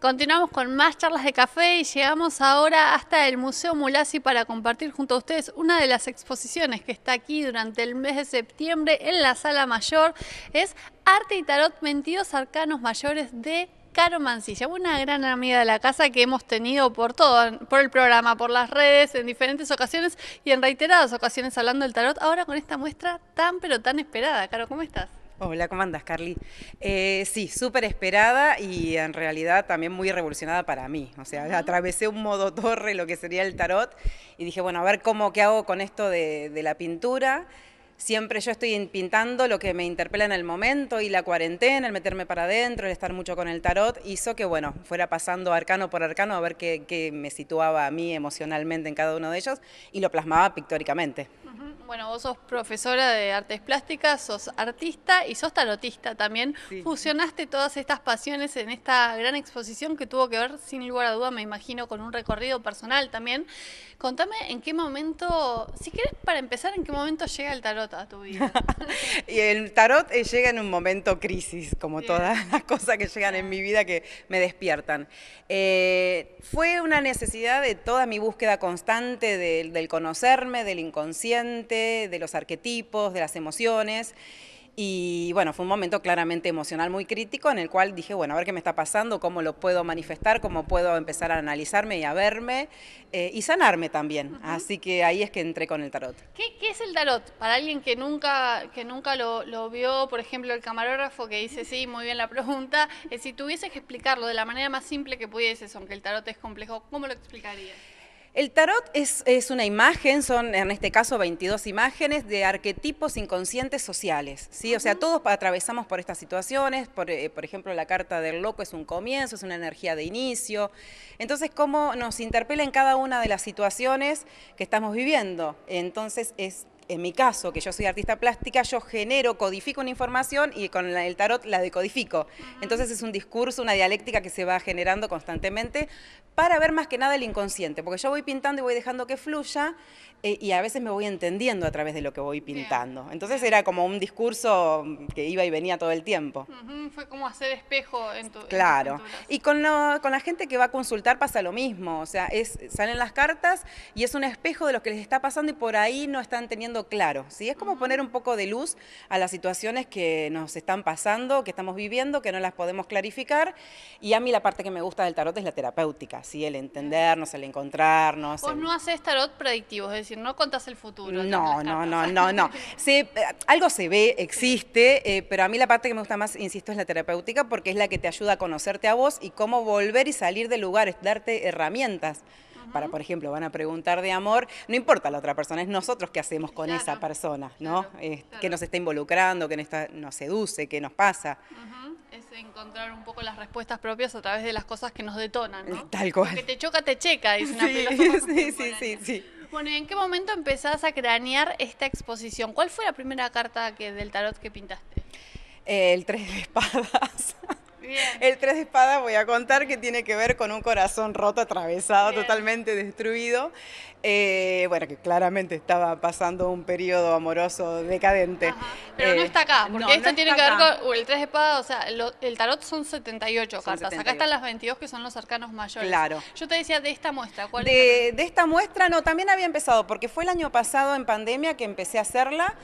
Continuamos con más charlas de café y llegamos ahora hasta el Museo Mulasi para compartir junto a ustedes una de las exposiciones que está aquí durante el mes de septiembre en la Sala Mayor. Es Arte y Tarot Mentidos Arcanos Mayores de Caro Mancilla, una gran amiga de la casa que hemos tenido por todo, por el programa, por las redes, en diferentes ocasiones y en reiteradas ocasiones hablando del tarot, ahora con esta muestra tan pero tan esperada. Caro, ¿cómo estás? Hola, ¿cómo andas, Carly? Eh, sí, súper esperada y en realidad también muy revolucionada para mí. O sea, atravesé un modo torre, lo que sería el tarot, y dije, bueno, a ver cómo, qué hago con esto de la pintura. Siempre yo estoy pintando lo que me interpela en el momento y la cuarentena, el meterme para adentro, el estar mucho con el tarot, hizo que, bueno, fuera pasando arcano por arcano a ver qué, me situaba a mí emocionalmente en cada uno de ellos y lo plasmaba pictóricamente. Bueno, vos sos profesora de artes plásticas, sos artista y sos tarotista también. Fusionaste todas estas pasiones en esta gran exposición que tuvo que ver, sin lugar a duda, me imagino, con un recorrido personal también. Contame en qué momento, si querés para empezar, en qué momento llega el tarot y el tarot eh, llega en un momento crisis, como todas las cosas que llegan en mi vida que me despiertan. Eh, fue una necesidad de toda mi búsqueda constante del conocerme, del inconsciente, de los arquetipos, de las emociones. Y bueno, fue un momento claramente emocional muy crítico en el cual dije, bueno, a ver qué me está pasando, cómo lo puedo manifestar, cómo puedo empezar a analizarme y a verme eh, y sanarme también. Así que ahí es que entré con el tarot. ¿Qué, es el tarot? Para alguien que nunca, que nunca lo, vio, por ejemplo, el camarógrafo que dice, sí, muy bien la pregunta, eh, si tuvieses que explicarlo de la manera más simple que pudieses, aunque el tarot es complejo, ¿cómo lo explicarías? El tarot es, una imagen, son en este caso 22 imágenes de arquetipos inconscientes sociales, ¿sí? O sea, todos atravesamos por estas situaciones, por, eh, por, ejemplo, la carta del loco es un comienzo, es una energía de inicio. Entonces, cómo nos interpela en cada una de las situaciones que estamos viviendo. Entonces, es en mi caso, que yo soy artista plástica, yo genero, codifico una información y con el tarot la decodifico. Entonces es un discurso, una dialéctica que se va generando constantemente para ver más que nada el inconsciente, porque yo voy pintando y voy dejando que fluya eh, y a veces me voy entendiendo a través de lo que voy pintando. Entonces era como un discurso que iba y venía todo el tiempo. Fue como hacer espejo en tu... Claro. y con, la gente que va a consultar pasa lo mismo, o sea, salen las cartas y es un espejo de lo que les está pasando y por ahí no están teniendo claro. ¿sí? Es como poner un poco de luz a las situaciones que nos están pasando, que estamos viviendo, que no las podemos clarificar. Y a mí la parte que me gusta del tarot es la terapéutica, ¿sí? el entendernos, el encontrarnos. Vos no haces tarot predictivo, es decir, no contas el futuro. No, no, no, no, no. Eh, algo se ve, existe, eh, pero a mí la parte que me gusta más, insisto, es la terapéutica porque es la que te ayuda a conocerte a vos y cómo volver y salir de lugares, darte herramientas para, por ejemplo, van a preguntar de amor, no importa la otra persona, es nosotros qué hacemos con esa persona, ¿no? qué eh, Que nos está involucrando, que nos, seduce, qué nos pasa. Es encontrar un poco las respuestas propias a través de las cosas que nos detonan, ¿no? Tal cual. que te choca, te checa, dice una sí, sí, sí, sí, Bueno, ¿y en qué momento empezás a cranear esta exposición? ¿Cuál fue la primera carta que, del tarot que pintaste? el tres de espadas. El tres de Espadas voy a contar que tiene que ver con un corazón roto, atravesado, totalmente destruido. Eh, bueno, que claramente estaba pasando un periodo amoroso decadente. Pero no eh, está acá, porque esto tiene que ver con el tres de espada, o sea, el tarot son 78 cartas. Acá están las 22 que son los arcanos mayores. Claro. Yo te decía de esta muestra, ¿cuál de, es? De esta muestra, no, también había empezado, porque fue el año pasado en pandemia que empecé a hacerla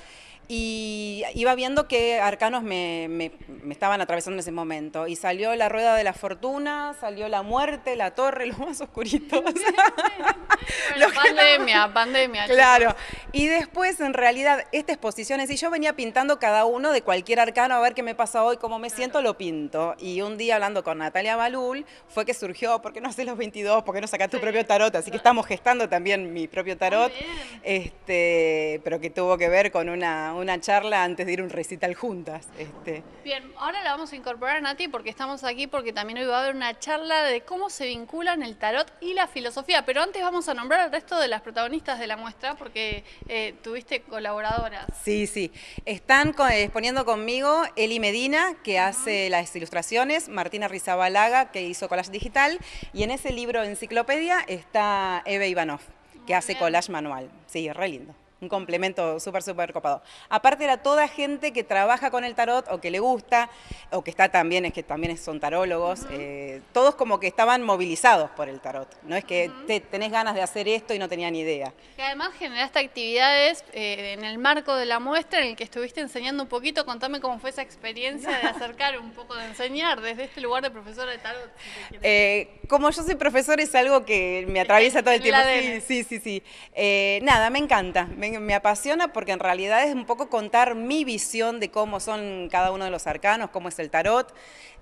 y iba viendo qué arcanos me, estaban atravesando en ese momento. Y salió la rueda de la fortuna, salió la muerte, la torre, los más oscuritos. pandemia, pandemia. Claro. Y después, en realidad, esta exposición es, y yo venía pintando cada uno de cualquier arcano, a ver qué me pasa hoy, cómo me siento, lo pinto. Y un día hablando con Natalia Balul, fue que surgió, oh, ¿por qué no haces los 22? ¿Por qué no sacas tu propio tarot? Así que estamos gestando también mi propio tarot, este, pero que tuvo que ver con una una, charla antes de ir a un recital juntas. Este. Bien, ahora la vamos a incorporar a Nati porque estamos aquí porque también hoy va a haber una charla de cómo se vinculan el tarot y la filosofía, pero antes vamos a nombrar al resto de las protagonistas de la muestra porque eh, tuviste colaboradoras. Sí, sí. Están exponiendo conmigo Eli Medina, que hace las ilustraciones, Martina Rizabalaga, que hizo collage digital, y en ese libro enciclopedia está Eve Ivanov que hace collage manual. Sí, es re lindo un complemento súper, súper copado. Aparte era toda gente que trabaja con el tarot o que le gusta, o que está también, es que también son tarólogos, eh, todos como que estaban movilizados por el tarot. No es que tenés ganas de hacer esto y no tenían ni idea. Y además generaste actividades eh, en el marco de la muestra en el que estuviste enseñando un poquito. Contame cómo fue esa experiencia de acercar un poco, de enseñar desde este lugar de profesora de tarot. Eh, como yo soy profesora es algo que me atraviesa todo el tiempo. Sí, sí, sí. sí. nada, me encanta me, apasiona porque en realidad es un poco contar mi visión de cómo son cada uno de los arcanos, cómo es el tarot,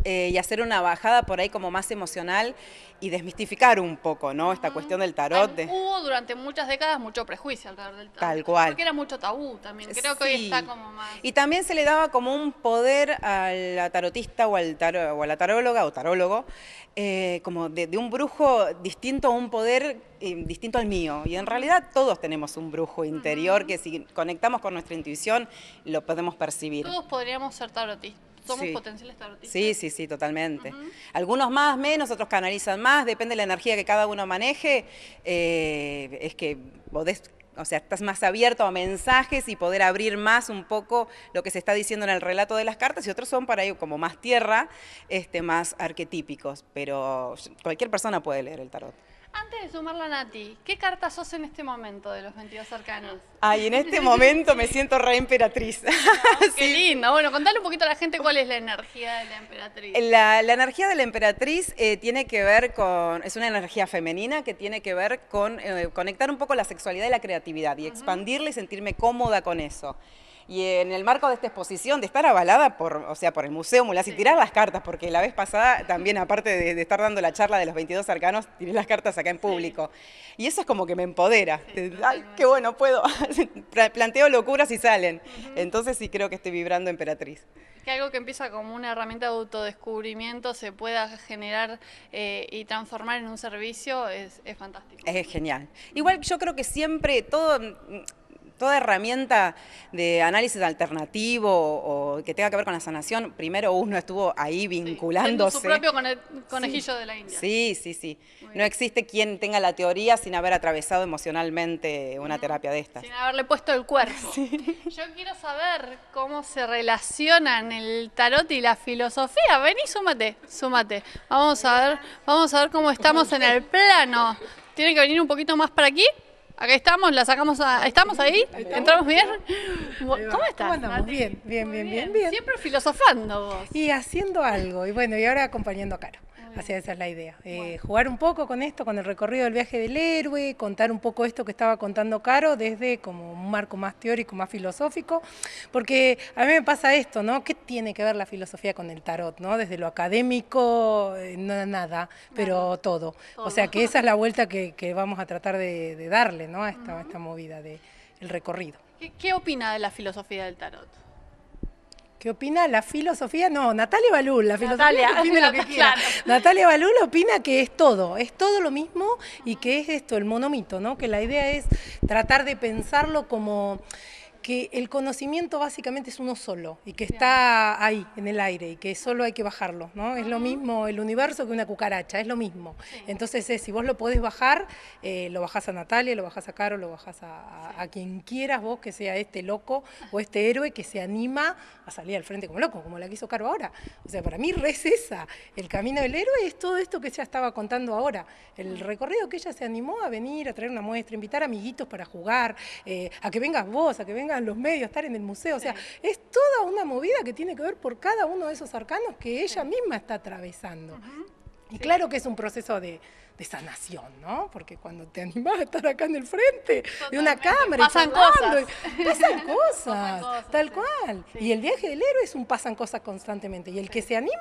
eh, y hacer una bajada por ahí como más emocional y desmistificar un poco, ¿no? Esta cuestión del tarot. Hubo durante muchas décadas mucho prejuicio alrededor del tarot. Tal cual. Porque era mucho tabú también. Eh, creo que hoy está como más. Y también se le daba como un poder a la tarotista o, al o a la taróloga o tarólogo, eh, como de, un brujo distinto a un poder distinto al mío. Y en realidad todos tenemos un brujo interior que si conectamos con nuestra intuición lo podemos percibir. Todos podríamos ser tarotistas somos potenciales tarotistas. Sí, sí, sí, totalmente. Algunos más, menos, otros canalizan más, depende de la energía que cada uno maneje. Eh, es que o sea, estás más abierto a mensajes y poder abrir más un poco lo que se está diciendo en el relato de las cartas y otros son para ello como más tierra, este, más arquetípicos, pero cualquier persona puede leer el tarot. Antes de sumarla a Nati, ¿qué carta sos en este momento de los 22 cercanos? Ay, en este momento me siento re emperatriz. qué lindo. Bueno, contale un poquito a la gente cuál es la energía de la emperatriz. La, energía de la emperatriz eh, tiene que ver con, es una energía femenina que tiene que ver con eh, conectar un poco la sexualidad y la creatividad y expandirla y sentirme cómoda con eso. Y en el marco de esta exposición, de estar avalada por, o sea, por el Museo Mulas y tirar las cartas, porque la vez pasada también, aparte de, estar dando la charla de los 22 arcanos, tiré las cartas acá en público. Y eso es como que me empodera. Ay, qué bueno, puedo. Planteo locuras y salen. Entonces sí creo que estoy vibrando emperatriz que algo que empieza como una herramienta de autodescubrimiento se pueda generar eh, y transformar en un servicio es, es, fantástico. Es genial. Igual yo creo que siempre todo, mm, toda herramienta de análisis alternativo o que tenga que ver con la sanación, primero uno estuvo ahí vinculándose. su propio conejillo de la India. Sí, sí, sí. no existe quien tenga la teoría sin haber atravesado emocionalmente una mm, terapia de estas. Sin haberle puesto el cuerpo. Yo quiero saber cómo se relacionan el tarot y la filosofía. Vení, súmate, súmate. Vamos a ver, vamos a ver cómo estamos en el plano. Tiene que venir un poquito más para aquí. Acá estamos, la sacamos a... ¿Estamos ahí? ¿Entramos bien? ¿Cómo estás? Bien, bien, bien, bien, bien. Siempre filosofando vos. Y haciendo algo. Y bueno, y ahora acompañando a Caro. Así esa es la idea. Eh, jugar un poco con esto, con el recorrido del viaje del héroe, contar un poco esto que estaba contando Caro desde como un marco más teórico, más filosófico, porque a mí me pasa esto, ¿no? ¿Qué tiene que ver la filosofía con el tarot, ¿no? Desde lo académico, eh, no, nada, pero todo. O sea que esa es la vuelta que, vamos a tratar de, darle, ¿no? A esta, movida del recorrido. ¿Qué opina de la filosofía del tarot? ¿Qué opina la filosofía? No, Natalia balú la filosofía Natalia, opina lo que quiera. Natalia Balul opina que es todo, es todo lo mismo y que es esto, el monomito, ¿no? Que la idea es tratar de pensarlo como que el conocimiento básicamente es uno solo y que está ahí, en el aire, y que solo hay que bajarlo, ¿no? Es lo mismo el universo que una cucaracha, es lo mismo. Entonces, eh, si vos lo podés bajar, eh, lo bajás a Natalia, lo bajás a Caro, lo bajás a, quien quieras vos que sea este loco o este héroe que se anima a salir al frente como loco, como la quiso hizo Caro ahora. O sea, para mí res esa. El camino del héroe es todo esto que ella estaba contando ahora. El recorrido que ella se animó a venir, a traer una muestra, invitar amiguitos para jugar, eh, a que vengas vos, a que vengas en los medios, estar en el museo. O sea, es toda una movida que tiene que ver por cada uno de esos arcanos que ella misma está atravesando. Y claro que es un proceso de, sanación, ¿no? Porque cuando te animás a estar acá en el frente de una cámara, pasan cosas. pasan cosas, tal cual. Y el viaje del héroe es un pasan cosas constantemente. Y el que se anima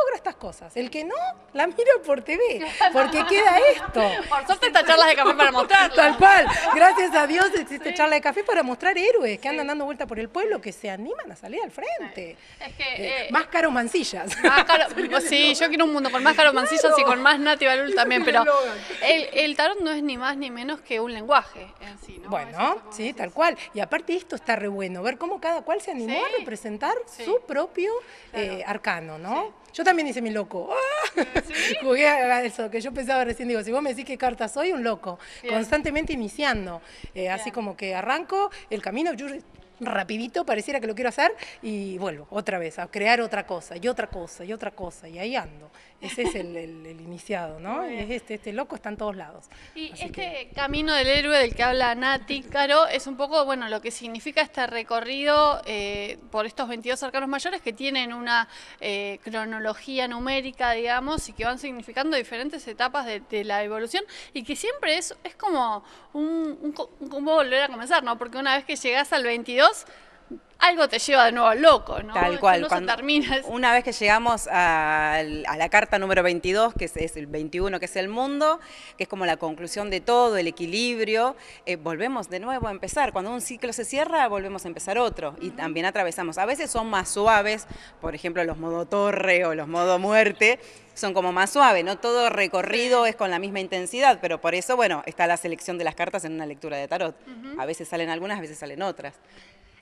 logra estas cosas. El que no, la mira por TV, porque queda esto. Por suerte está charla de café para mostrar. Tal cual. Gracias a Dios existe charla de café para mostrar héroes que andan dando vuelta por el pueblo, que se animan a salir al frente. Eh, eh, más caro mancillas. Más sí, yo quiero un mundo con más caro mancillas y con más Nati Balul también, pero el, tarot no es ni más ni menos que un lenguaje en sí, Bueno, sí, tal cual. Y aparte esto está re bueno, ver cómo cada cual se animó a representar su propio eh, arcano, ¿no? Yo también hice mi loco. ¡Ah! Jugué a eso, que yo pensaba recién, digo, si vos me decís qué carta soy, un loco. Constantemente iniciando. Eh, así como que arranco el camino, yo rapidito, pareciera que lo quiero hacer, y vuelvo otra vez a crear otra cosa, y otra cosa, y otra cosa, y ahí ando. Ese es el, iniciado, ¿no? es este, este, loco está en todos lados. Y este camino del héroe del que habla Nati, Caro, es un poco, bueno, lo que significa este recorrido eh, por estos 22 arcanos mayores que tienen una eh, cronología numérica, digamos, y que van significando diferentes etapas de, la evolución y que siempre es, es como un, volver a comenzar, ¿no? Porque una vez que llegas al 22 algo te lleva de nuevo al loco, ¿no? Tal cual. cuando, Una vez que llegamos a, la carta número 22, que es, el 21, que es el mundo, que es como la conclusión de todo, el equilibrio, eh, volvemos de nuevo a empezar. Cuando un ciclo se cierra, volvemos a empezar otro. Y también atravesamos. A veces son más suaves, por ejemplo, los modo torre o los modo muerte, son como más suaves. No todo recorrido es con la misma intensidad, pero por eso, bueno, está la selección de las cartas en una lectura de tarot. A veces salen algunas, a veces salen otras.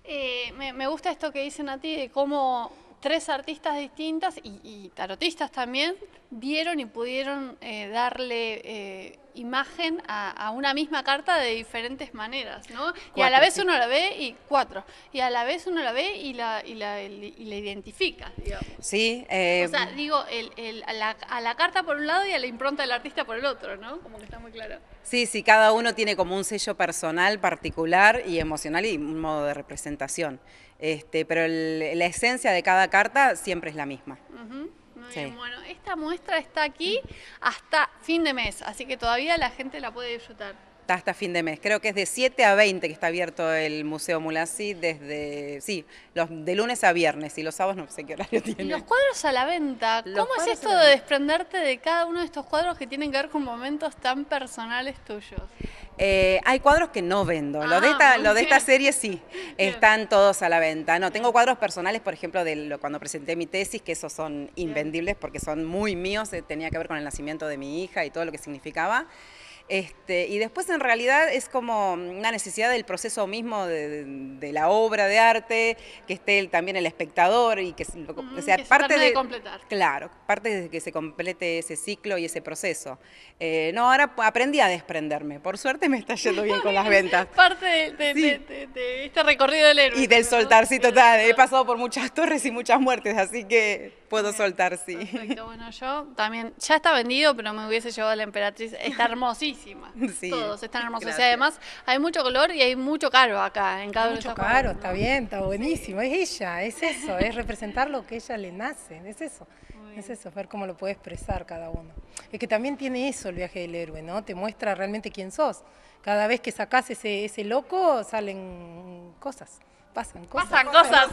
Eh, me, me, gusta esto que dicen a ti de cómo tres artistas distintas y, tarotistas también vieron y pudieron eh, darle eh, imagen a, una misma carta de diferentes maneras, ¿no? y a la vez uno la ve y cuatro, y a la vez uno la ve y la, identifica, digamos. Sí. Eh, o sea, digo, a, la, a, la, carta por un lado y a la impronta del artista por el otro, ¿no? Como que está muy claro. Sí, sí, cada uno tiene como un sello personal, particular y emocional y un modo de representación. Este, pero la esencia de cada carta siempre es la misma. bueno, esta muestra está aquí hasta fin de mes, así que todavía la gente la puede disfrutar. Está hasta fin de mes, creo que es de 7 a 20 que está abierto el Museo Mulasi desde, sí, de lunes a viernes y los sábados no sé qué horario tiene. Los cuadros a la venta, ¿cómo es esto de desprenderte de cada uno de estos cuadros que tienen que ver con momentos tan personales tuyos? Eh, hay cuadros que no vendo, los lo, de ah, esta, lo de esta serie sí, están todos a la venta. No, tengo cuadros personales, por ejemplo, de lo, cuando presenté mi tesis, que esos son invendibles porque son muy míos, eh, tenía que ver con el nacimiento de mi hija y todo lo que significaba. Este, y después en realidad es como una necesidad del proceso mismo de, la obra de arte, que esté también el espectador y que, sea, parte se de, completar. Claro, parte de que se complete ese ciclo y ese proceso. Eh, no, ahora aprendí a desprenderme. Por suerte me está yendo bien con las ventas. parte de, este recorrido del héroe. Y del soltar, sí, total. He pasado por muchas torres y muchas muertes, así que puedo soltar, sí. Perfecto, bueno, yo también, ya está vendido, pero me hubiese llevado a la emperatriz. Está hermosísimo. Todos están hermosos. Y además hay mucho color y hay mucho caro acá en cada uno está bien, está buenísimo. Es ella, es eso, es representar lo que ella le nace, es eso. Es eso, ver cómo lo puede expresar cada uno. Es que también tiene eso el viaje del héroe, ¿no? Te muestra realmente quién sos. Cada vez que sacas ese, ese loco salen cosas pasan cosas. Pasan cosas.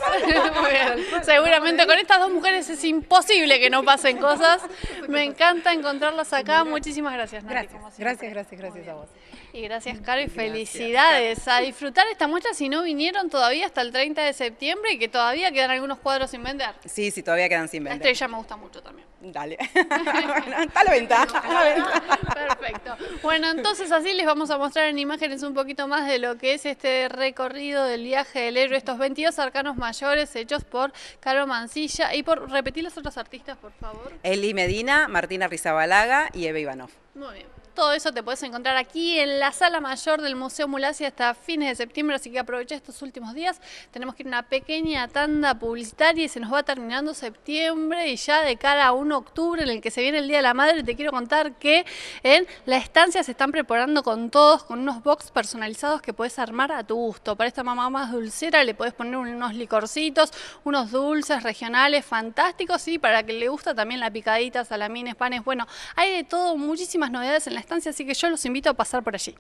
Seguramente con estas dos mujeres es imposible que no pasen cosas. Me encanta encontrarlas acá. Muchísimas gracias, Nati. Gracias, gracias, gracias, a vos. Y gracias, Caro, y felicidades. A disfrutar esta muestra si no vinieron todavía hasta el 30 de septiembre y que todavía quedan algunos cuadros sin vender. Sí, sí, todavía quedan sin vender. estrella me gusta mucho también. Dale. está a la venta. Perfecto. Bueno, entonces así les vamos a mostrar en imágenes un poquito más de lo que es este recorrido del viaje del héroe estos 22 arcanos mayores hechos por Caro Mancilla y por repetir los otros artistas, por favor. Eli Medina, Martina Rizabalaga y Eva Ivanov. Muy bien. Todo eso te puedes encontrar aquí en la sala mayor del Museo Mulacia hasta fines de septiembre, así que aprovecha estos últimos días. Tenemos que ir a una pequeña tanda publicitaria y se nos va terminando septiembre y ya de cara a un octubre en el que se viene el Día de la Madre, te quiero contar que en la estancia se están preparando con todos, con unos box personalizados que puedes armar a tu gusto. Para esta mamá más dulcera le puedes poner unos licorcitos, unos dulces regionales fantásticos y para que le gusta también la picadita, salamines, panes. Bueno, hay de todo, muchísimas novedades en la así que yo los invito a pasar por allí.